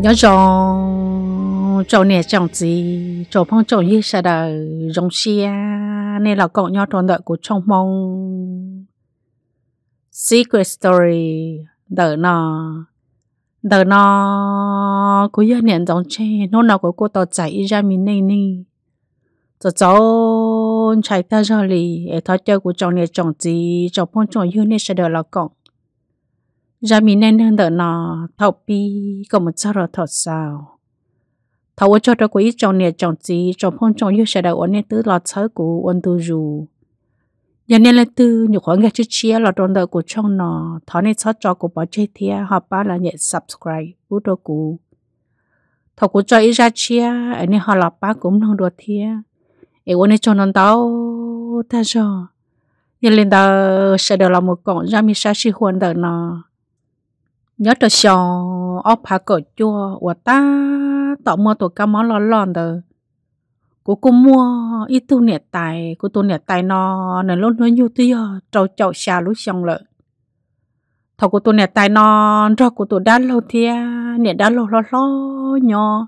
nhớ rong trâu nè trồng gì trâu phong trâu như sao đó rong xia nên là cậu nhớ tròn đợi của trong mong secret story đỡ nó đỡ nó của gia niệm rong che nó nào của cô tao chạy ra mình này nè cho cháu chạy ta ra lì để thói chơi của trâu nè trồng gì trâu phong trâu như nên sao đó là cậu giờ mình nên hơn đỡ nó thầu bi có một sao rồi thầu sao thầu cho đó của ít chồng nè chồng gì chồng phong chồng yêu sẽ đầu ổn nên tứ lọt sới của ổn tu dù giờ nên là tư nhục khỏi nghe chữ chia lọt ổn đỡ của trong nó thọ nên sót cho của bỏ chơi thia họ ba là nhận subscribe bút đồ của thầu của cho ít ra chia anh họ lọt ba cũng không được thia ấy ổn nên cho nó tao ta rồi giờ lên đó sẽ được là một con ra mi sa si huân đỡ nó nhớ cho xò ốc phá cỡ chua của ta tạo mua tổ cá món lon lon đờ cô cô mua ít tu nẹt tài cô tu nẹt tài nó nè luôn nói nhiều tiêu trâu trâu xà lúc xong lợ thọ cô tu nẹt tài nó ra cô tu đá lâu thia nẹt đá lâu lo lo nhỏ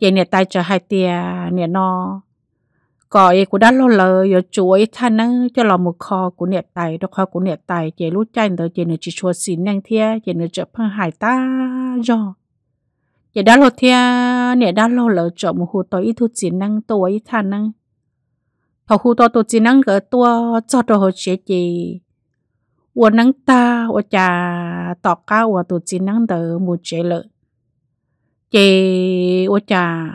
vậy nẹt tài chờ hai tia nẹt nó có của đã lâu lời giờ chuối than năng cho là một kho của nẹp tài đó kho của nẹp tài chỉ lúc tranh nửa chỉ chua xin năng thia chỉ nửa chợ phăng ta do chỉ đã lâu thia nẹp đã lâu lời chợ một hồ tới ít thu chỉ tuổi than năng thọ hồ to tổ chỉ năng gỡ tua cho đồ hồ chế chỉ của ta của cha tọ cao của tổ chỉ năng tới một chế lợi chỉ của cha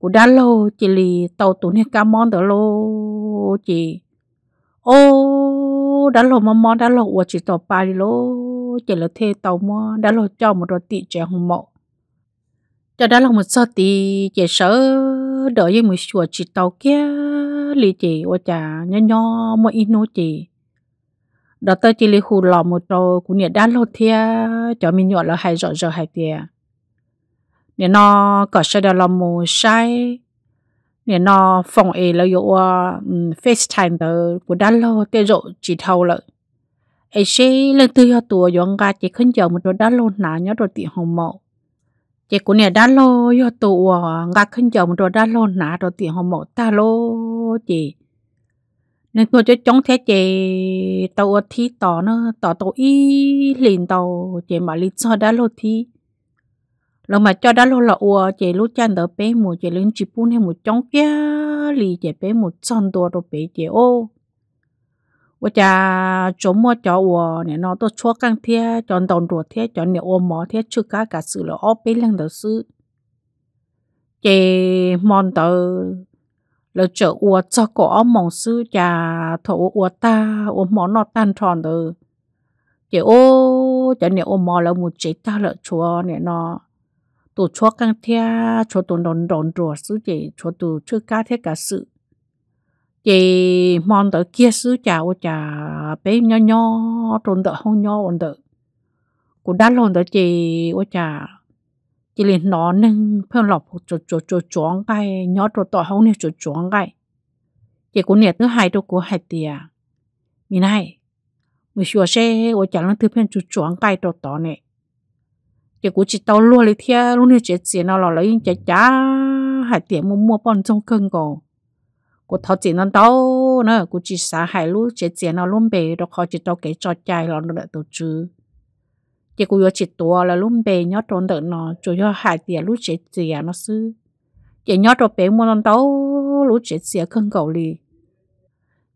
cú đá lô chỉ lì tàu tụ nè cá món đó lô chỉ ô đá lô món món đá lô của chỉ tàu ba lô chỉ là thế tàu món đá lô cho một đôi tị trẻ hùng mộ cho đá lô một sao tị chỉ sợ đợi với một chùa chỉ tàu kia lì chỉ ô chả nhỏ nho mỗi ít nô chỉ đó tới chỉ lì hù lò một đôi cú nhẹ đá lô thia cho mình nhọ là hay rõ rõ hay tiền nè nó có sẽ đó là mù sai nè nó phòng ấy là dụ ờ, FaceTime tờ của đàn lô tê rộ chỉ thâu lợi ấy sẽ lên tư cho tùa dọn gà chỉ khấn chờ một đôi đàn lô nà nhớ đôi tị hồng mộ chỉ của nè đàn lô cho tùa gà khấn chờ một đôi đàn lô nà đồ tị hồng mộ ta lo chỉ nên tôi cho chống thế chị tàu thi tỏ nó tỏ tàu y liền tàu chị mà lý do đã lô thi lo mà cho đã lo là ua chị lúc chân đỡ bé một chị lên chỉ bún hay một trống kia lì chị bé một chân đồ rồi bé chị ô và cha chỗ mua cho ua nè nó tôi chua căng thế chọn đồng đồ thế chọn nè ua mỏ thế chưa cả cả sự là ô bé lên đỡ sự chị mòn tờ lỡ chỗ ua cho có mong sư cha thổ ua ta ua mỏ nó tan tròn rồi chị ô chọn nè ua mỏ là một chị ta lỡ chua nè nó tổ cho căng thea cho tổ đồn đồn rùa sư chị cho tổ chưa cá thế cả sự chị mong tới kia sư chả ô chả bé nhỏ nhỏ trốn tới hông nhỏ ổn tới, cũng đã lồn tới chị ô chả chị liền nó nâng phương lọc cho cho cho cho chóng ngay, nhỏ cho tới hông này cho chóng ngay, chị cũng nhiệt thứ hai đâu của hai tia mình hay, mình sửa xe ô chả nó thứ phương cho chóng ngay cho tới này thì cũng chỉ tao luôn lấy thia luôn như chết tiền nào là lấy chả chả hải tiền mua mua bọn trong cơn cổ của thọ tiền nó tao nữa cũng chỉ xả hải luôn chết tiền nào luôn bề đó khó chỉ tao cái trò chạy là nó đợi tổ chứ thì cũng chỉ tua là luôn bề nhớ trốn được nó chủ yếu hải tiền luôn chết tiền à nó sư chỉ nhớ trốn bề mua nó tao luôn chết tiền cơn cổ đi.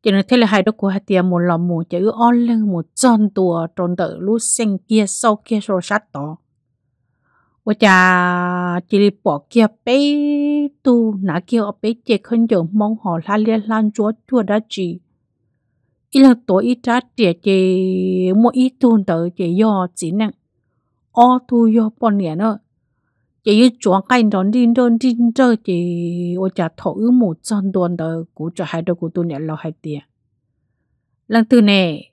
cho nên thế là hai đứa của hai tia một lòng một chữ on lên một chân tua tròn tự lú xanh kia sau kia rồi sát đó 我家这里包鸡背肚，那叫我背这肯就忙好，他连烂桌做得起。一两多一扎这这么一吨的这药只能，二度要半年了。这一转干到拎到拎到这，我家头一亩三吨的，估计还得过多年了还得。lần từ này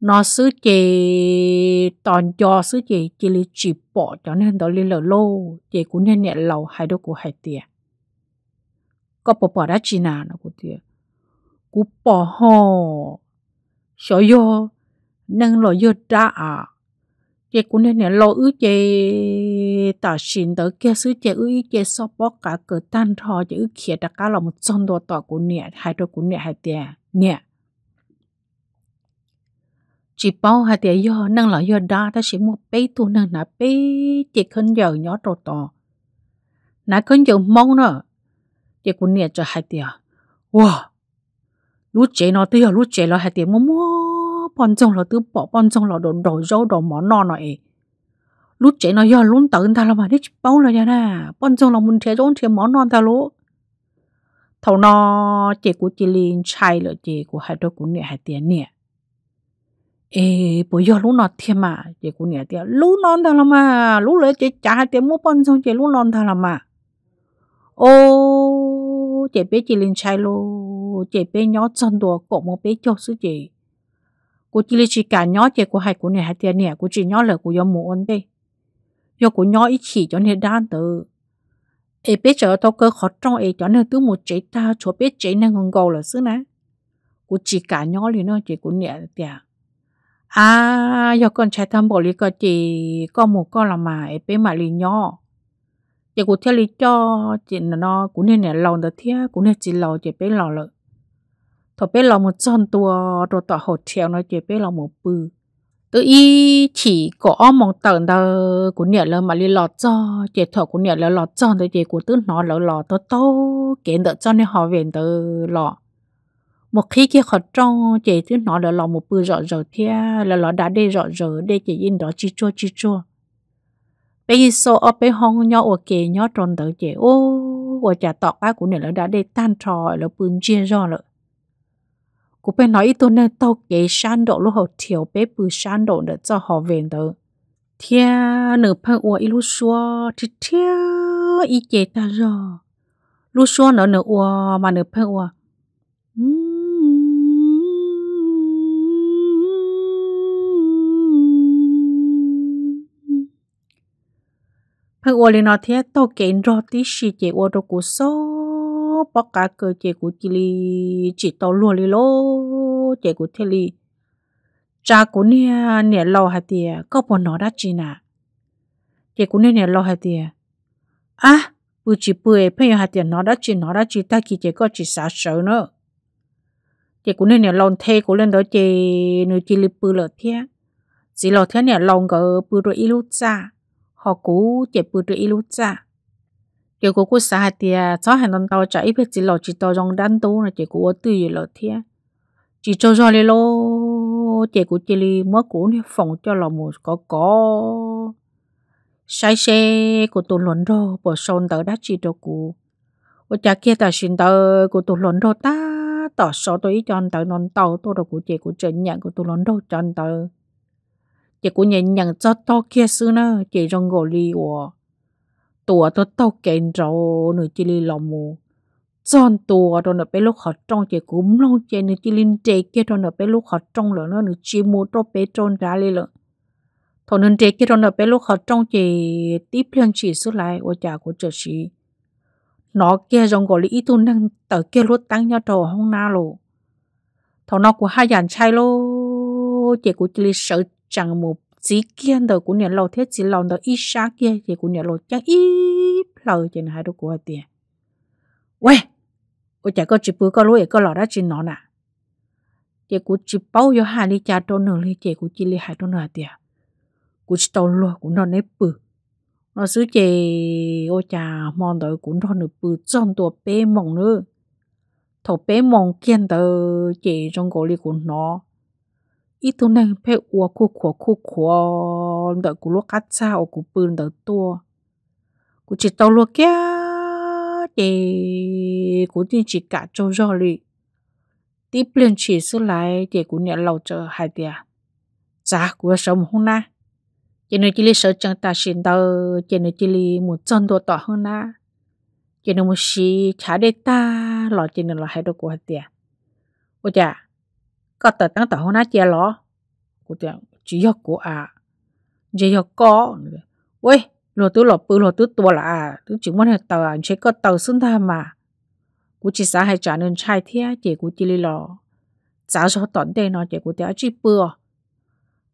nó sứ chị toàn cho sứ chị chỉ lý chỉ bỏ cho nên đó lý lỡ lô chị cũng nên nhẹ lâu hai đứa của hai tiền có bỏ bỏ đã chị nào nó của tiền cú bỏ ho, sợ vô nâng lo vô đã à chị cũng nên nhẹ lô ứ chị tả xin tới kia sứ chị ứ chị so bỏ cả cửa tan thò chị ứ kia đã cả là một trong đồ tỏ của nhẹ hai đứa của nhẹ hai tiền nhẹ chỉ bao hạt tiền yo năng là yo đa ta chỉ mua bê tu nâng nà bê chỉ khấn giờ nhỏ trò to nà khấn giờ mong nữa chỉ cũng nhiệt cho hạt tiền wow lúc chế nó tới lúc chế là hạt tiền mua mua bọn trong là từ bỏ bọn trong là đồ đồ rau đồ món nọ này lúc chế nó yo luôn tận ta là mà đi bao là nhà nè bọn trong là muốn thế rốn thế món nọ ta lỗ thầu nó chỉ của chỉ liền chai là chỉ của hai đứa cũng nhiệt hạt tiền nhiệt ê bố giờ lúc nọ thiệt mà chị cũng nhớ tiệt lúc non thà là mà lúc lấy chị trả tiền mua bông xong chị lúc non thà là mà ô chị bé chị lên chạy lô chị bé nhỏ chân đồ cổ một bé cho sư chị cô chỉ lấy chị cả cô hay cô này hay tiền nè cô chỉ nhỏ là cô yếm muốn đi yo cô nhỏ ít chỉ cho nên đan từ ê bé chờ tao cơ khó trong ê cho nên tứ một chế ta cho bé chế năng ngon gầu là sư nè cô chỉ cả nhỏ liền nó chị cô nè tiền À, giờ con chạy thăm bộ lý có chị có một con là mà ấy bé mà lý nhỏ. Giờ cũng theo lý cho chị nó cũng nên là lòng đó thế, cũng nên chị lòng chị bé lò lợi. Thọ bé lò một chân tua rồi tỏ hồ trèo nó chị bé lò một bự. Tự y chỉ có mong tận đó cũng nhẹ lơ mà lý lọt cho, chị thọ cũng nhẹ lơ lọt cho, thì chị cũng tức nó lỡ lọt tốt tốt, kiến đỡ cho nên họ về từ lọt một khi kia khó trong chỉ thứ nó là lò một bữa rõ à, rõ thia là lò đã đê rõ rõ đê chỉ in đó chi chua chi chua bây giờ ở bên hông nhỏ ở kề nhỏ tròn tới chỉ ô ở chả tọt ba của này là đã đê tan trò là bún chia rõ rồi của bên nói tôi nên tàu kề san độ lúc họ thiểu bé bự san độ để cho họ về tới thia nửa phần ít lúc xua thì thia ít chế ta rồi lúc xua nó nửa ua mà nửa phần ua hơi ô lên nó thế tao kiện rõ tí xì chị ô đồ của số bó cả cơ chị của chị li chị tao luôn li lô chị của thế li cha của nè nè lâu hà tiề có bọn nó đã chi nà chị của nè nè lâu hà tiề à bữa chị bữa bây giờ hà tiề nó đã chi nó đã chi ta kia chị có chị xả sợ nữa chị nè, nè lòng thê của lên đó chị nữ chị lip bự lợt thế chỉ lợt thế nè lòng cái bự rồi ít lúc xa họ cũ chế bự được ít cha chế cũ cũ xa thì cho hàng năm tàu chạy biết chỉ lo chỉ tàu trong đan tu là chế cũ tự nhiên, lo thia chỉ cho cho đi lo chế cũ chỉ đi mất cũ thì phòng cho lo một có có sai xe của tụ luận đồ bỏ son tờ đã chỉ đồ cũ ở chả kia ta xin tờ của tụ luận đồ ta tỏ số tôi chọn tờ non tàu tôi đồ cũ chế cũ chân nhận của tụ luận đồ chọn tờ chị cũng nhận nhận cho to kia sư nè chị rong gò li wo tua to to kén rau nửa chỉ li lòng mù chọn tua rồi nửa bé lúc họ trong chị cũng long chị nửa chỉ linh trẻ kia rồi nửa bé lúc họ trong rồi nó nửa chỉ mua to bé trôn ra li rồi thằng nên trẻ kia rồi nửa bé lúc họ trong chị tiếp lên chỉ sư lại ô chả của chị chị nó kia rong gò li ít tu năng tờ kia lúa tăng nhau trầu không na lô thằng nó của hai dàn chai lô chị chỉ chị sợ chẳng một chỉ kiên đời của nhà lâu thế chỉ lòng đời ít xa kia thì của nhà lâu chẳng ít lâu trên hai đứa của tiền 喂我这个只不过路一个老大只拿呢这估计包有喊你家多能力这估计你还多那点估计到路估那那不 nó xứ chị ô chả mòn tới cũng thôi được bự trong tuổi bé mong nữa thầu bé mong kiên tới chị trong cổ li của nó อีตัวนั่งเพ่อัวคู่ขวคู่ขวเด็กกูลวกกัดซาอกูปืนเด็กตัวกูจิตตัวลวกแก่เดกูจิจิกะโจโจลีที่เปลี่ยนฉีสุดไหลเดกูเนี่ยเราเจอหายเดียจ้ากูสมหุ่นนะเจนจิลีเสือจังตาชินเตอเจนจิลีหมุนจนตัวต่อหุ่นนะเจนมุชีชาเดต้าหล่อเจนหล่อให้ดกูหายเดียโอ้จ้าก็แต่ตั้งแต่หัวหน้าเจ้าล้อกูเดียวจียกกูอ่ะจียกก็เว้ยหลตัวหลบปืนหลตัวตัวละอ่ะตัวจึงว่าเนี่ยตัวเชก็ตัวซึ่งทำมา กูจีสาให้จ่าเงินชายเที่ยเจ้ากูจีลีล้อจ้าชอตอนเดนอเจ้ากูเดียวจีเปื่อ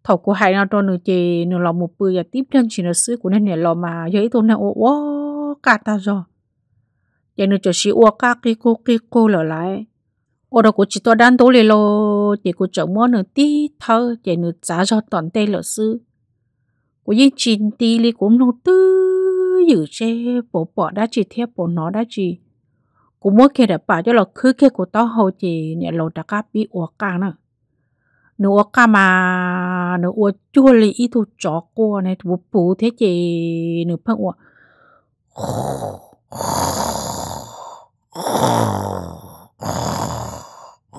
ถกกูหายนอตัวหนึ่งเจหนึ่งหลอมปืนอย่าตีเพื่อนชินซื้อกูเนี่ยเนี่ยหลอมาเยอะตัวเนี่ยโอ้โหกาตาจออย่างหนึ่งจะชิอ้วกกากิโกกิโกเหล่าไรโอ้เรากูจีตัวด้านตัวเลยล้อ cô để cô chồng mua nữa tí thơ để nửa giá cho toàn tê lọ sư cô yên chín tí li cũng nô tư giữ chê bố bỏ đã chỉ theo bố nó đã chỉ cô mua kia đã bảo cho là khứ kia của tao hồ chỉ nhà lọ đã cá bị ủa càng nữa nửa cá mà nửa ủa chua li ít thu chó cô này bố bố thế chị nửa phân ủa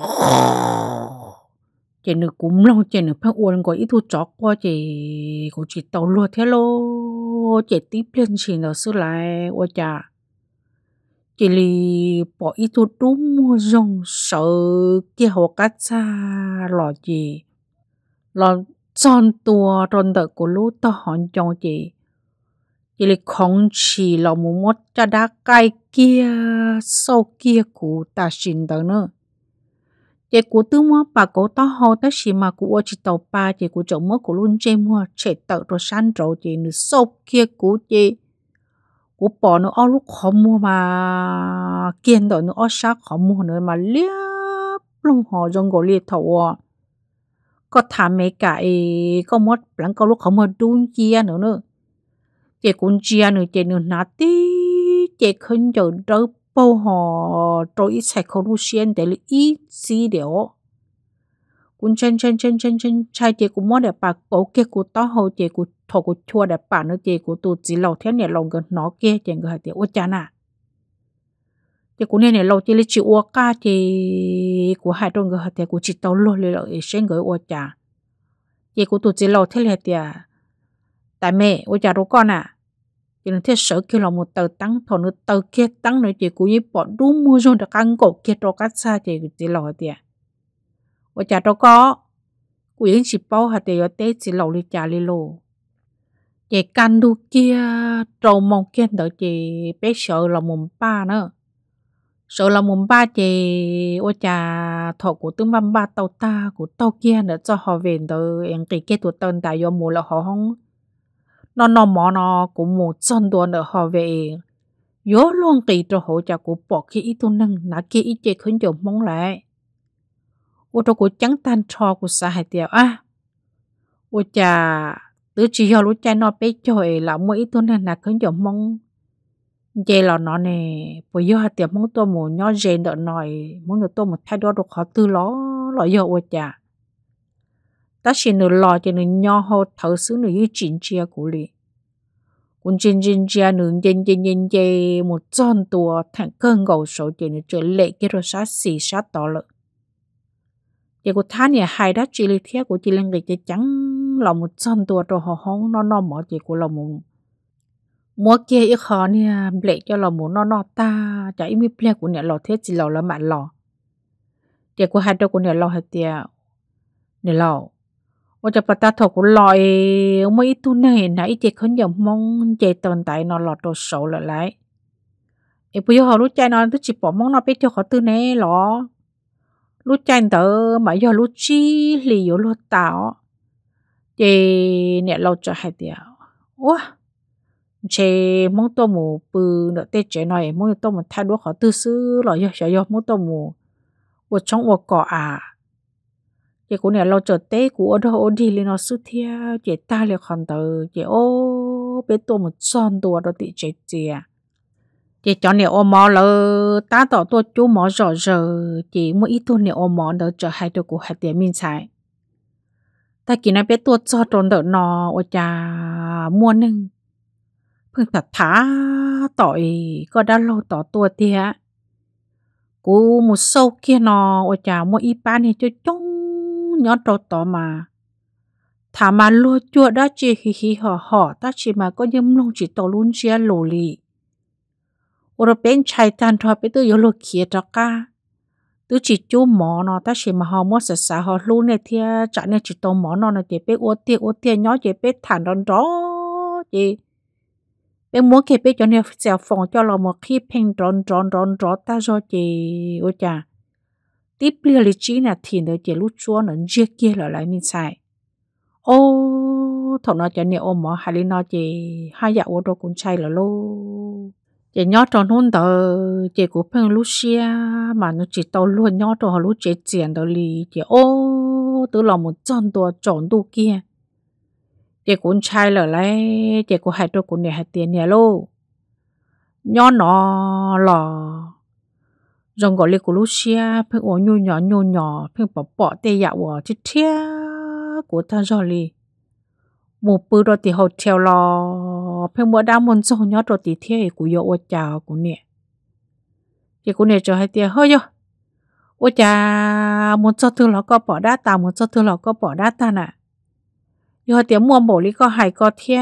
Oh. chị nữ cúm lâu chị nữ phải uống gọi ít thu chó qua chị cũng chị tàu luôn thế lô chị tí lên chị nó sư lại ô chà chị li bỏ ít thu đúng mua rong sợ kia hồ cá cha lò gì lò tròn tua tròn đợi của lũ tao hòn cho chị chị li không chỉ là một mốt cha đá cái kia sau kia của ta xin đó nữa chế cú tư mua bà cố to hồ ta xì mà cú ô chỉ tàu ba chế cú chồng mua cú luôn chế mua chế tàu rồi san rồi chế nữ sốc kia cú chế cú bỏ nó ô lúc khó mua mà kiên đó nó ô sát khó mua nữa mà liếc lông họ trong gò liệt thầu à có thả mấy cái có mất lắng có lúc khó mua đun chia nữa nữa chế cún chia nữa chế nữa nát tí chế không chờ đâu bao họ trôi ít chạy con u xiên để lì ít gì điều cũng chân chân chân chân chân chạy chị cũng muốn để bà cổ kia cũng tao hồ chị cũng thọ cũng chua để bà nữa chị cũng tụt chỉ lâu thế này lòng gần nó kia chị người thì ô chán à chị này này lâu chị lấy chị ô ca chị của hai đôi người thì cũng chỉ tao luôn lấy lợi sen người ô chả chị cũng tụt chỉ lâu thế này thì tại mẹ ô chả đâu con à chỉ là thiết sở kia là một tờ tăng thọ nó tờ kia tăng nó chỉ cũng như bỏ đủ mua rồi được ăn cổ kia cho cắt xa thì chỉ lò tiền và chả đâu có cũng những chỉ bao hạt tiền tế chỉ lò đi chả đi lô chỉ căn đu kia trầu mong kia đó chỉ bé sợ là mồm ba nữa sợ là mồm ba chỉ ô chả thọ của tướng văn ba tàu ta của tàu kia nữa cho họ về tới em kỳ kia tụi tên tại do mùa là họ không nó nó mỏ nó cũng một chân đồ nữa họ về yếu luôn kỳ cho hỗ trợ của bỏ khi ít tu năng nã kia ít chơi khuyến dụng mong lại ô tô của chẳng tan trò của xã hải tiểu à ô cha tứ chỉ cho lúc cha nó bé chơi là mỗi ít tu năng nã khuyến dụng mong vậy là nó nè bây giờ hải tiểu mong tôi muốn nhớ dền đợi nòi muốn được tôi một thay đổi được họ tư ló lọ giờ ô cha ta chỉ nửa lò cho nửa nho hồ thở xứ nửa như chín chia của lì cũng chín chín chia nửa nhìn nhìn nhìn chê một tròn tua thằng cơn gầu số chỉ nửa trở lệ kia rồi sát xì sát tỏ lợ chỉ của thán nhà hai đó chỉ lì thiết của chỉ lên cái chỉ trắng là một tròn tua rồi họ hóng nó nó mỏ chỉ của là một mua kia ít khó nè lệ cho là một nó nó ta chả ít mi ple của nhà lò thiết chỉ lò là mạn lò chỉ của hai đó của nhà lò hết tiệt nhà lò ว่าจะปตาถกุลอยไม่ตุนเห็นนะอีเจคนอย่างมองเจตอนไตนอนหลอดตัวโซละไรไอ้ปุยเขารู้ใจนอนตุจิปอมองนอนไปเจอเขาตื่นเน่หรอรู้ใจเตอหมายยอรู้จีหลีอยู่รู้ตาวเจเนี่ยเราจะให้เดียวว้าเจมองตัวหมูปืนเดเตเจหน่อยมองตัวหมูท้ายด้วยเขาตื้อซื้อหรอยอยอยมองตัวหมูวัดช่องวัวก่ออ่ะ chị cũng nè lo chợ té của ở đâu đi lên nó sư thia chị ta liền khẩn tử chị ô bé tôi một son tua đó thì chị chị à chị cho nè ô mò lơ ta tỏ tôi chú mò rõ rờ chị mua ít tôi nè ô mò đỡ chờ hai đứa của hai tiền mình xài ta kỳ này bé tôi cho trốn đỡ nó ô cha mua nưng phương thật thả tội có đã lâu tỏ tôi thia cú một sâu kia nó ô cha mua ít ba này cho chung ย้อนโตต่อมาถามาลัวจวดได้จีฮิฮิห่อห่อตาชีมาก็ยิ้มลงจิตตอลุ่นเชียโลลีอุรเป็นชายตันทอไปตัวยโลเคียตอกาตัวจิตจูหมอนอตาชีมาหอมวสสาหอลุ้นในเทียจะเนี่จิตตหมอนอนเจเปอวเตียอวเตียย้อนเจเปฐานร้อนร้อเจ เป็นมัวเก็บไปจนเนี่ยเสียฟองเจ้าเราหมอขี้เพ่งร้อนร้อนร้อนร้อนตาโซเจโอจ่า tiếp liền lý trí là thiền đợi chỉ lúc chúa nó giết kia là lại mình xài ô thằng nó cho nhiều ôm mỏ hay nó chỉ hai dạo ô đồ cũng chạy là lô chỉ nhớ tròn hôn tờ chỉ của phương lúc xia mà nó chỉ tàu luôn nhớ tròn lúc chỉ tiền đó lì chỉ ô tự lòng một chân tua chọn tu kia chỉ cũng chạy là lại chỉ của hai đồ cũng để hai tiền nhà lô nhớ nó là rong gọi là của Lucia phê ổ nhô nhỏ nhô nhỏ phê bỏ bỏ tê dạ ổ chứ thia của ta rõ lì một bữa rồi thì hậu theo lò phê mùa đá môn sâu nhỏ rồi thì thia của yếu ổ chào của nè thì của nè cho hai tia hơi vô ổ chà môn sâu thương lò có bỏ đá ta môn sâu thương lò có bỏ đá ta nè nhưng tiếng mua mổ lý có hai có thia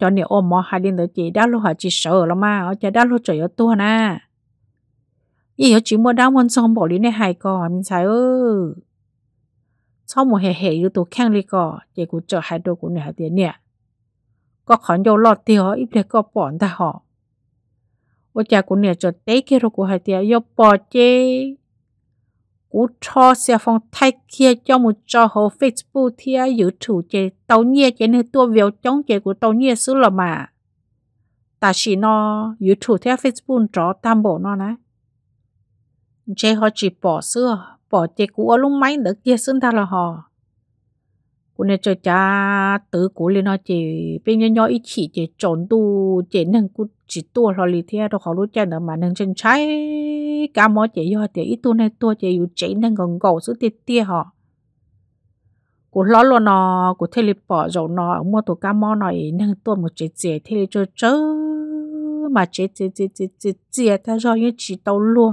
cho nè ôm mò hai đến tới chị đã lô hả chị sợ lắm mà ở chả đã lô trời ở tua nè 伊有只么当问从无哩呢海个，明才哦。从无嘿嘿有多看哩个，结果这海多个呢海点呢，个看有落地哦，一别个帮他好。我家姑娘就得给了我海点要包接。我 cho xe phong thay kia cho một cho hồ Facebook thia dự thủ chế tàu nhẹ chế nên tua việc chống chế của tàu nhẹ xứ là mà. Ta chỉ nó dự thủ thia Facebook cho tam bộ nó nè chế họ chỉ bỏ xưa bỏ chế cũ lúc máy đỡ kia xưng ta là họ cô này cho cha tứ cũ lên nó chỉ bên nhau nhau ít chỉ chế trốn tu chế nâng cô chỉ tua họ lì thế đâu họ lúc cha nữa mà nâng chân trái cả mỗi chế do thì ít tu này tua chế yếu chế nâng còn gầu sự tiệt tiệt họ cô lo lo nó cô thấy lịch bỏ rồi nó mua tổ cá mò này nâng tua một chế chỉ thấy cho chớ mà chế chế chế chế chế, chỉ ta rồi như chỉ tàu luôn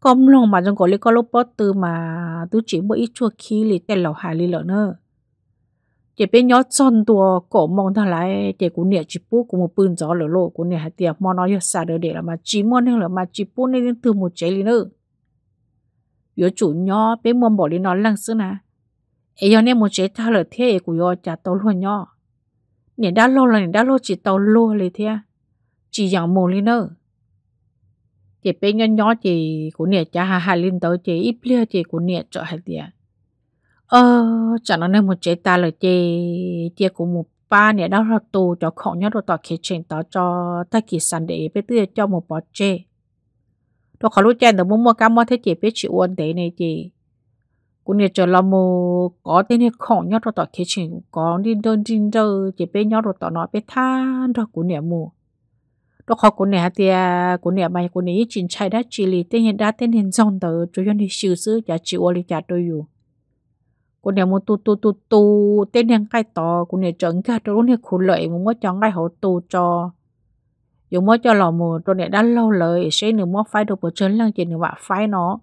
com lòng mà trong có, lý có lúc bớt từ mà tôi chỉ một ít chua khí lì tên lẩu hà lì lợn nữa chỉ biết nhớ chọn tua cổ mong thằng lại để cũng nhẹ chỉ bút cũng một bưng gió lửa lộ cũng nhẹ hạt tiệp mong nói xa đỡ để là mà chỉ muốn nên là mà chỉ bút nên từ một chế lì nữa yếu chủ nhớ biết muốn bỏ lì nó lăng xứ nà, ấy giờ nên một chế thao lửa thế của yo chả tàu luôn nhớ nhẹ đã lô là nhẹ đã lâu chỉ tàu lô lì thế chỉ dạng mồ lì nữa chị bên nhân nhỏ chị của nè cha hà hà lên tới chị ít lia chị của nè cho hai tiền ờ chả nó nên một chế ta là chị chị của một ba nè đau là tù cho khổ nhất rồi tỏ khi trình tỏ cho ta kỳ sản để bây giờ cho một bỏ chê đó khó lúc chèn được muốn mua cá mua thế chị biết chịu uốn thế này chị cũng nè cho là mù có tên này khổ nhất rồi tỏ khi trình có đi đơn đi đâu chị biết nhau rồi tỏ nói biết than rồi cũng nè mù đó khó của nè thì của nè mày của nè ý chính chạy đã chỉ lì tên hiện đã tên hiện dòng tờ cho dân đi siêu sư giả chỉ ô lì giả đôi dù của nè muốn tu tu tu tu tên hiện cái to của nè chọn cái đó nè khổ lợi muốn mua chọn cái hậu tu cho dùng mua cho lò mù rồi nè đã lâu lời sẽ nửa mua phái được bộ chân lăng chỉ nửa bạn phái nó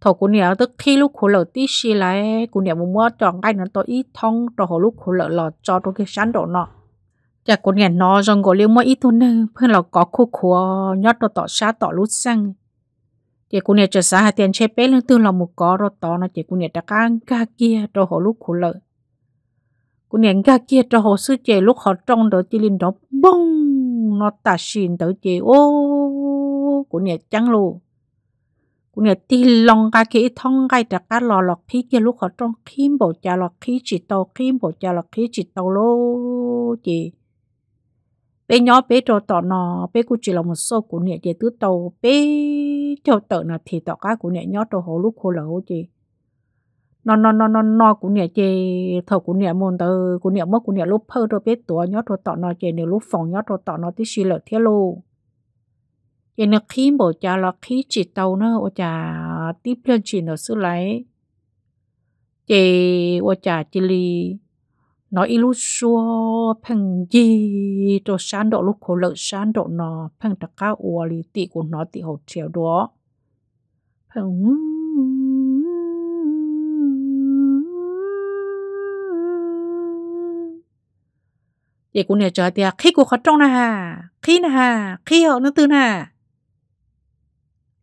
thọ của nè tức khi lúc khổ lợi tí xí lại của nè muốn mua chọn cái nó tôi ít thông cho họ lúc khổ lợi lò cho tôi cái sán độ nọ chả có nghe nó rằng gọi liêu mỗi ít thôi nữa phương khu nhót nó tỏ xa tỏ lút sang chị cũng nghe chờ xa hai tiền chế bé lên tương là một có rồi tỏ nó chị cũng nghe đã căng ca kia rồi họ lúc khổ lợi cũng nghe ca kia rồi họ sư chị lúc họ trong đó chị lên đó bông nó ta xin tới chị ô cũng nghe trắng luôn cũng nghe ti lòng ca kia thông cái đã cá lò lọ kia lúc họ trong khí bộ cha lọ khí chỉ tàu khí bộ cha lọ khí chỉ tàu lô chị bé nhỏ bé trò tỏ nò bé cũng chỉ là một số của nhẹ để tứ tàu bé theo tớ là thì tỏ cái của nhẹ nhỏ trò hồ lúc khô lẩu chị nó nó nó nó nó của nhẹ chị thợ của nhẹ môn tờ của nhẹ mất của nhẹ lúc phơ rồi bé tuổi nhỏ trò tỏ nò chị nếu lúc phòng nhỏ trò tỏ nò tí xì lợ thế lô chị nó khí bộ cha là khí chị tàu nó ô cha tiếp lên chị nó xử lấy chị ô cha chị ly nó ít lúc xua phăng gì đồ sáng độ lúc khổ lợi sáng độ nó phăng tất cả ua lý tị của nó tị hậu trèo đó phăng thì cũng nhớ chờ tiệt khi của khó trong nà khi nà khi họ nó tư nà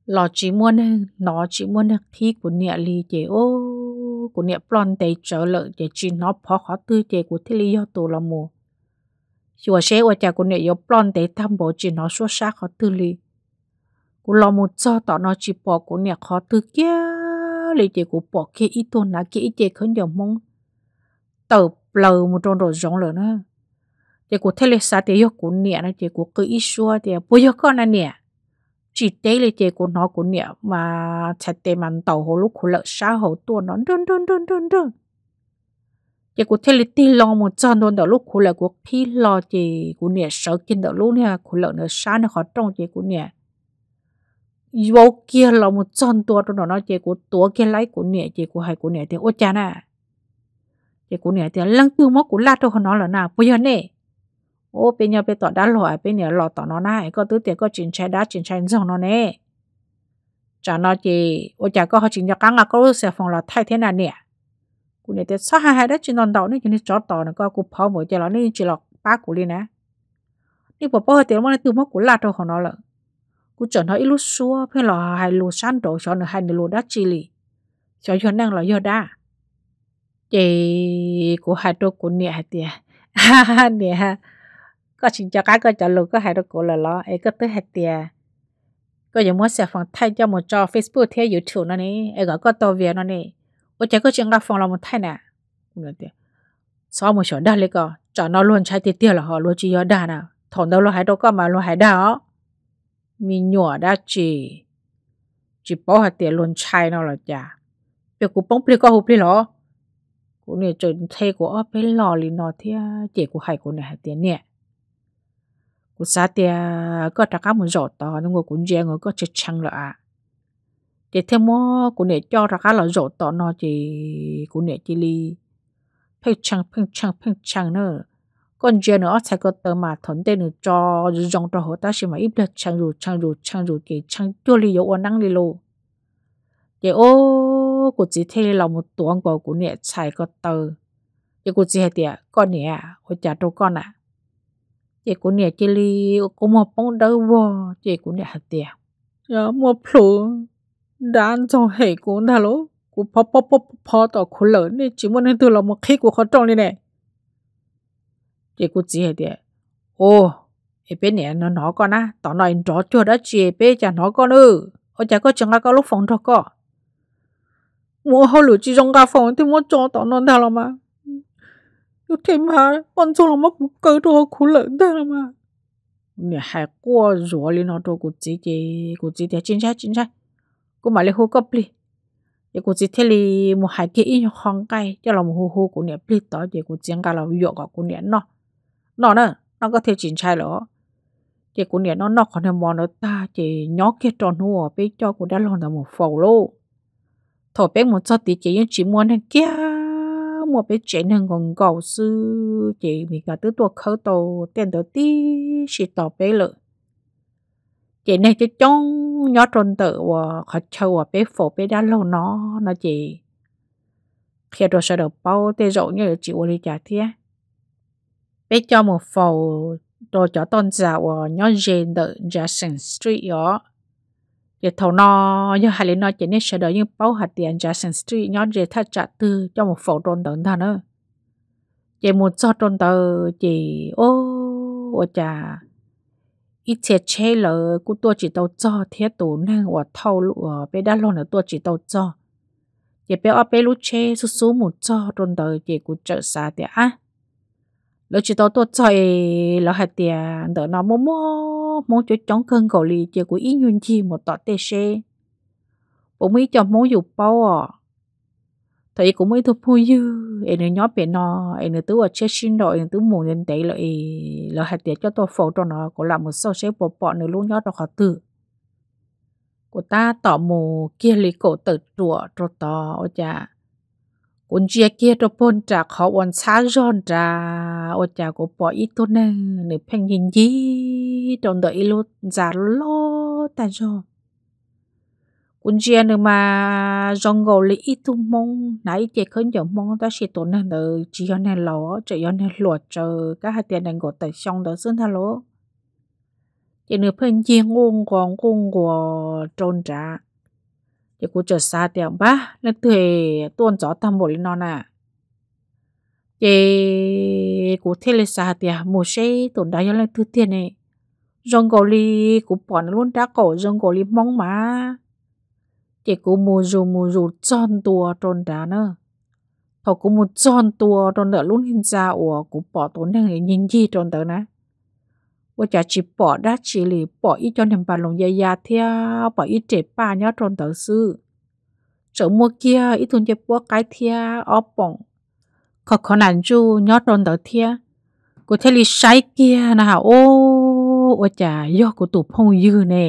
lò chỉ muốn nó chỉ muốn khi của nhẹ lì chế ô của nẹ plon tây trở lợi để chỉ nó phó khó tư chế của thế lý do tù là mù. Chùa xe ở nhà của nẹ yếu plon tây tham bộ chỉ nó xuất sắc khó tư lý. Của lo mù cho tỏ nó chỉ bỏ của nẹ khó tư kia lý chế của bỏ kia ít tôn là kia ít chế khấn dầu mong. Tờ lờ một tròn đồ giống lửa nữa. Chế của thế lý xa tế yếu của nẹ nó chỉ của cứ ít xua thì bố yếu con là nẹ chỉ tế lấy chế của nó của nè mà chả tế mặn tàu hồ lúc khổ lợ xa hồ tua nó đơn đơn đơn đơn đơn chế của thế lấy tì lòng một chân đơn đó lúc khổ lợ của khi lo chế của nè sợ kinh đó lúc nè khổ lợ nó xa nó khó trông chế của nè vô kia là một chân tua đó nó chế của tua kia lấy của nè chế của hai của nè thì ô cha nè chế của nè thì lăng tư mốc của lát đó nó là nào bây giờ nè ô bên nhà bên tọt đá lò bên nhà lò tọt nó nãy có tứ tiền có chín trái đá chín trái rồng nó nè chả nó chỉ ô chả có họ chín cho cá ngạc có sẽ phòng là thay thế nào cụ này tiền sáu hai đó chín non đầu này cho nên chó tọt có cụ phao mỗi chả chỉ lọc ba cụ đi nè đi bỏ bỏ tiền mà nó từ mất cụ lạt họ nó lợn cú chọn ít lúc xua phải là hai lô san đổ cho nó hai lô đá chì lì cho cho năng là do đa chị của hai đô của nè tiệt có chuyện cho cái có cho lù có hai đứa cổ là lo ấy có tới hai tiền có giờ muốn sẽ phòng thay cho một cho Facebook thế YouTube nó nè ấy gọi có to về nó nè có chạy có chuyện là phòng là một thay nè nữa tiền sau một chỗ đa lấy có cho nó luôn chạy tiền tiền là họ luôn chỉ ở đa nè thằng đâu lo hai đứa có mà luôn hai đa mình nhỏ đã chỉ chỉ bỏ hạt tiền luôn chạy nó là già, việc của bóng pli có hụp pli lo của này chơi thay của ở bên lò lì nó thì chỉ của hai của này hạt tiền nè cú sa tia có trả cá một rọt to nhưng ngồi cũng dè ngồi có chết chăng lợ à để thêm mò cú nè cho trả cá là rọt to nó thì cú nè chỉ li phênh chăng phênh chăng phênh chăng nữa còn dè nữa sẽ có tờ mà thốn tên nữa cho dòng cho họ ta xem mà ít được chăng rồi chăng rồi chăng rồi chỉ chăng chưa li dấu năng li lô thì ô cú chỉ thế là một tuồng của cú nè chạy có tờ để cú chỉ hay tia con nè hồi trả cho con à chị của nè chị li có một bóng đỡ vò chị của nè hạt tiền giờ mua plu đàn trong hệ của nà lỗ của pop pop pop pop tỏ khổ lớn nên chỉ muốn nên tôi là một khi của khó trong đi nè chị của chị hạt tiền ô em bé nè nó nó con á tỏ nói rõ chưa đã chị bé chả nó con ư ở chả có chừng là có lúc phòng cho con mua hậu lửa chỉ trong cả phòng thì mua cho tỏ nó thằng lắm mà 요테마 완전로 막 묶어도 골랐다마 nè hai qua rồi lên nó đâu có gì thì có thì chính xác chính xác cô mà lấy hô cấp đi thì có gì thế thì một hai cái in hoàng cái cho là một hô hô của nè bị đó thì có tiếng cả là dọ cả của nè nó nó nè nó có thể chính xác rồi thì của nè nó còn thêm món nó ta thì nhỏ kia tròn hô bé cho của đã lon là một phẩu lô thọ bé một chút thì chỉ những chỉ muốn nó một bé chạy nên còn gầu sư chỉ mình cả tứ tuột khởi tàu tiền đầu tí xịt tàu bé lợ chị này chứ trông nhỏ trôn tự và khó châu và bé phổ bé đã lâu nó nó chị khi đồ sợ đầu bao tê rộ như chị ô đi trả thế bé cho một phổ đồ cho tôn giả và nhỏ dền tự Jackson Street đó giờ thầu nó như hai lần nó chỉ nên sửa đợi như bao hạt tiền Jackson Street nhớ để thắt chặt từ cho một phổ trôn tận thà nữa chỉ một cho trôn tờ chỉ ô ô chà ít chết chế lỡ của tôi chỉ tàu cho thiết tủ năng và thâu lụa bé đã lo ở tôi chỉ tàu cho chỉ bé ở bé lúc chế số số một cho trôn tờ chỉ của trợ xa tiền á lỡ chỉ tao tôi chơi lỡ hạt tiền đỡ nó mua mua mua chỗ chống cân cầu lì chỉ của ít nhun chi một tọt tê xe bố mấy cho mua dục bao à thấy cũng mấy thuộc mua dư em nó nhóp biển nó em nó tứ ở chết xin rồi em tứ muốn đến đấy lại lỡ hạt tiền cho tôi phổ cho nó có làm một sau sẽ bỏ bỏ nữa luôn nhót nó khó tử của ta tỏ mù kia lì cổ tự rùa rồi tỏ ôi chà con chia kia cho pon trả khó on của bỏ ít tốt nè nửa phanh nhìn gì trong đợi lốt giả lô ta cho con chia nữa mà rong gầu lấy ít tung mong nãy chị khởi nhở mong ta sẽ tốt nè nửa chỉ cho nè lò chỉ cho nè lọt chờ các hạt tiền đang gọi tại xong đó xưng tha lỗ nửa phanh chiên ngon còn ngon của trôn trả để cô trở xa ba là thuê tuôn gió tam bộ lên non à để cô thế là xa tiếng một xe tổn đá là thứ tiền này rong gò li cô bỏ nó luôn đã cổ rong gò li mong mà để cô mua dù mua dù tròn tua tròn đá nữa họ cũng một tròn tua tròn đỡ luôn hình ra ủa cũng bỏ tốn đang nhìn gì tròn tớ nè ว่าจะจีปอดได้จีหรือปอดอีจนทำปาลงยายาเทียปอดอีเจ็บป้าเนี่ยจนต่อซื้อเจอมัวเกียอีทุนเจ็บปัวไกเทียออป่องขอขนันจูเนี่ยจนต่อเทียกูเทลิใช้เกียนะคะโอ้ว่าจะยอกูตุพงยืนเน่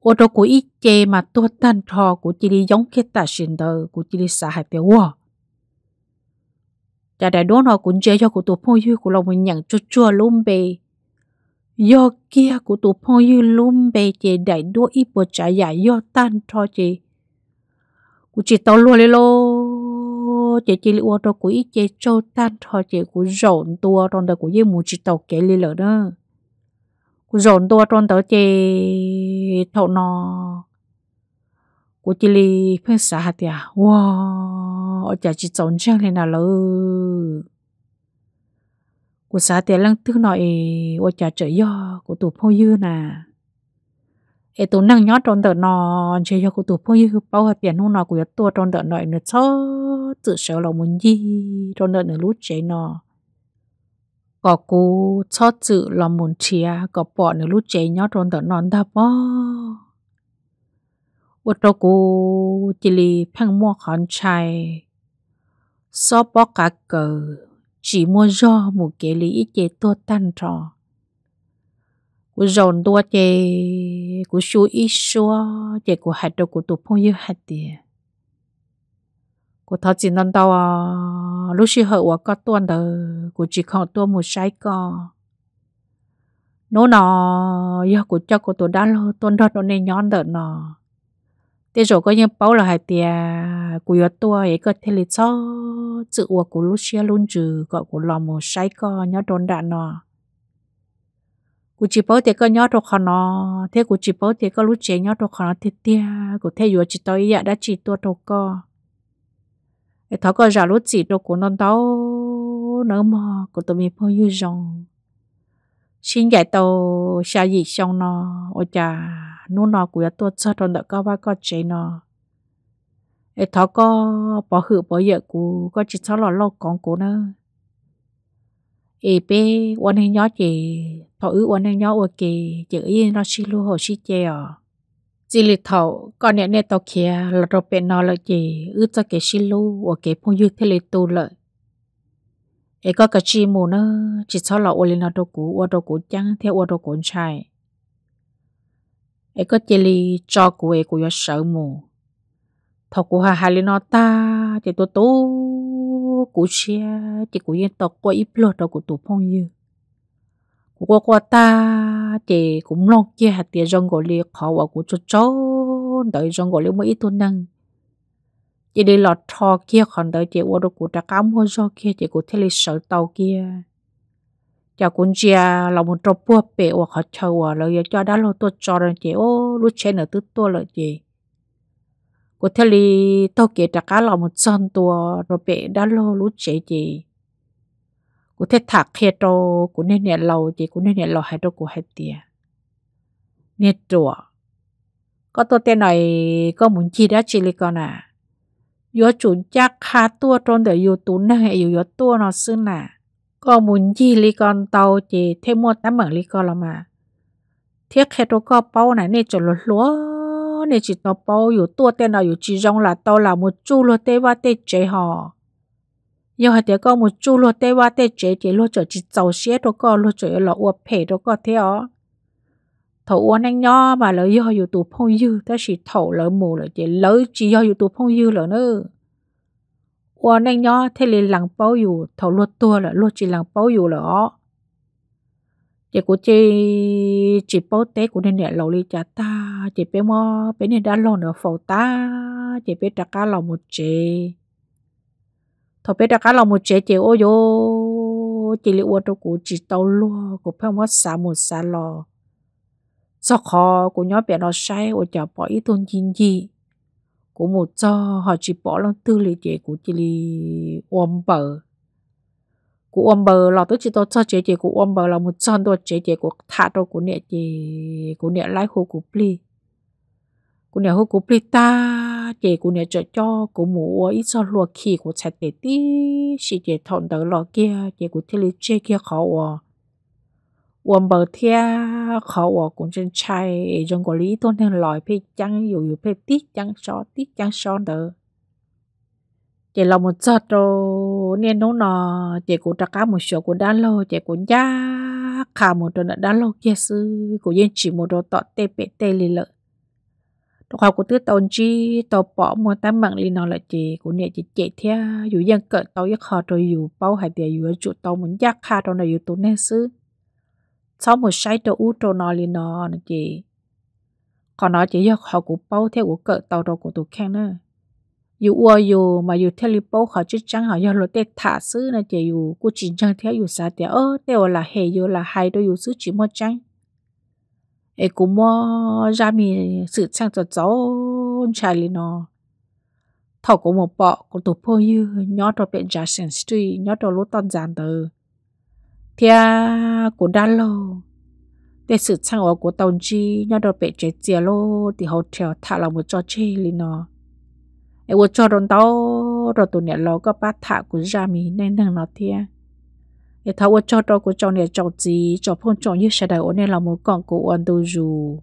โอโตกูอีเจมาตัวตันทอกูจิริยงเคตาชินเดอร์กูจิริสาหายเตียวว่าจะได้ด้วยนอกูเจยอกูตุพงยืนกูเราเหมือนอย่างจั่วๆลุ่มเบย์ yo kia của tụ phong yu lùm bề chế đại đua ít bộ trả giả yo tan cho chế của chế tao luôn lô chế chế liệu đó của ít chế cho tan cho chế của rộn tua trong đó của dây mù chế tàu kể li lỡ đó của rộn tua trong đó chế thọ nò, của chế li phân xã hạt ya wow ở chả chỉ trồng trang lên là lỡ của xã tiền lăng thứ nội ô trà trở do của tụ phong dư nà ê tụ năng nhót tròn đợt nọ chơi do của tụ phong dư bao hạt tiền hôm nọ của tụ tròn đợt nội nữa cho tự sợ lòng muốn gì tròn đợt nữa lút chế nọ có cú cho tự lòng muốn chia có bỏ nữa lút chế nhót tròn đợt nón đạp bó ô tô cú chỉ lì phăng mua khón chai so bó cả cờ chỉ mua do một cái lý chế tua tan trò của dồn tua chế của số ý số chế của hạt đồ của tụ phong yêu hạt tiền của thọ chỉ non à lúc xưa hậu của có tuần đó của chỉ không tuần một sai co nó nó yêu của cho của tôi đã lo tuần đó nó nên nhón đợt nó thế rồi có những bao là hai tia của yếu tua ấy có thể là cho chữ của của lúc xưa luôn trừ gọi của lòng một sai co nhớ đồn đạn nọ của chỉ bảo thì có nhớ đồ khó nọ thế của chỉ bảo thì có lúc chế nhớ đồ khó nọ thiệt tia của thế yếu chỉ tôi ya đã chỉ tua đồ co ấy thọ có giả lúc chỉ đồ của non đâu nữa mà của tôi mình phong yêu rong xin dạy tàu xa gì xong nọ ôi chà nu nó của tôi cho tôi đã có ba có chế nó ấy thọ có bỏ hử bỏ vợ của có chỉ cho lọ lo con của nó ấy bé quan hệ nhỏ chị thọ ứ quan hệ nhỏ ok chị ấy nó xí lu hồ xí chè à chỉ lì thọ con nè nè tao kia là đồ bé nó là chị ứ cho cái xí lu ok phong dư thế lì tu lợi ấy có cái chi mù nó chỉ cho lọ quan hệ nó đồ cũ quan đồ cũ chăng theo quan đồ cũ trai ấy có chỉ li cho cô ấy cô ấy sợ mù thọ cô hà hà li nó ta thì tôi tố cô chia thì cô yên tộc qua ít lọt đâu của tụ phong như cô qua qua ta thì cũng long kia hạt tiền trong gọi li khó và của cho cháu đợi trong gọi li mới ít tuần năng chỉ để lọt thọ kia còn đợi thì qua đâu của ta cám hoa cho kia thì cô thấy lịch sử tàu kia cho cũng chia là một trộm bùa bể hoặc họ chờ à rồi cho đã lô tôi cho rồi chị ô lúc chơi nữa tôi tôi rồi chị của thế li tôi kể cả cá là một son tua rồi bể đã lo lúc chơi chị của thế thạc kia trò của nên nhà lâu chị của nên nhà lâu hai trò của hai tia nè trò có tôi tên này có muốn chi đã chỉ li con à yo chủ chắc khá tua trong để yo tú nè yo yo tua nó xưng nè ก็มุนจีลีกอนเตาเจเทมัวตั้มเหมือนลีกอนละมาเทียแค่ตัวก็เป้าไหนเนี่ยจดลัวเนี่ยจิตตัวเป้าอยู่ตัวเต้นเราอยู่จีจงละเตาละมุจูลัวเตว่าเตเจหอยังหัดเดียวก็มุจูลัวเตว่าเตเจเจลัวจดจิตเจ้าเสียตัวก็ลัวจดละอวบเพตัวก็เทีย头我那鸟嘛，了以后又多朋友，但是头了木了，就老几要又多朋友了呢。thế liền lặng lặng bao bao chỉ 我那鸟它里冷包油头落多了，落起冷包油了哦。chỉ của chị chị bố té của nên lầu ly cha ta chị bé mò bé nên đã lon ở phổ ta chị bé đặt cá lòng một chị thôi bé đặt cá lòng một chị chị ôi yo chị liệu ôi của chị tàu lúa của phải mò xả một xả lò sao khó của nhóm bé nó say ôi chả bỏ ý tôn gì gì của một cho họ chỉ bỏ lòng tư lý chế của chỉ lý ôm bờ của ôm bờ là tôi chỉ tôi cho chế chế của ôm bờ là một trong tôi chế chế của thả tôi của nè chế của nè lái hồ của pli của nè hồ của pli ta chế của nè cho cho của mũ ít cho lùa khí của chặt để tí chỉ chế thọn đỡ lọ kia chế của chỉ lý chế kia khó 我无听考我公正差，中国里头能来配讲，有有配滴讲少滴讲少的。chị là một giọt đồ nên nó nó chị cũng đã cá một số cũng đã lâu chị cũng giá cả một tuần đã lâu kia sư cũng yên chỉ một đồ tọt tê bê tê lì đồ khoa của tư tồn chi tàu bỏ một tám mạng lì nó là chị cũng nhẹ chị chạy theo dù dân cỡ tàu giấc họ rồi dù bao hải tiền dù chủ tàu muốn giác khá trong này dù tốn nên sư sau một sai tổ u trô nó li nó nè chị còn nó chỉ do họ cũng bao theo của cỡ tàu đồ của tụ khen nữa dù ua dù mà dù theo li bao họ chứ chẳng họ do lo tết thả sư nè chị dù cô chỉ chẳng theo dù sao thì ơ theo là hề dù là hai đôi dù sư chỉ một chẳng ấy cũng mò ra mi sự sang cho cháu trai li nó thọ của một bọ của tụ phô như nhớ cho bệnh giả sinh street nhớ cho lúa tân giàn tờ thia của đa lô để sự sang ở của tàu chi nhau đồ bể chế chia lô thì hotel thả là một cho chê li nó em vô cho đòn tàu rồi tụi nhà lo có bát thả của gia mi nên nâng nó thia em thấu vô cho đồ của chồng nhà chồng gì chồng phong chồng như sẽ đại ổn nên là một con của ổn đồ dù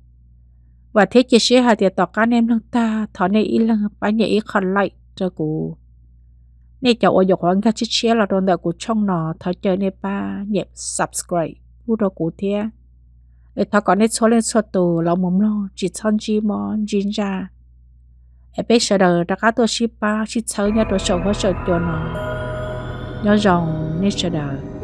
và thế chia sẻ hai tiệt tỏ cá nem lưng ta thọ này ít lưng bá nhảy ít khẩn lại cho cụ nè cháu ở dọc hoàng chi chia là đồn đại của chong nọ thọ chơi nè ba nhẹ subscribe u đồ của thế, ở thọ có nè số lên số tù lão mồm lo chỉ thân chỉ mò jin ra ở bên sở đời đã cá tôi ship ba ship chơi nhà tôi sầu hết sầu cho nọ nhớ rằng nè chờ đời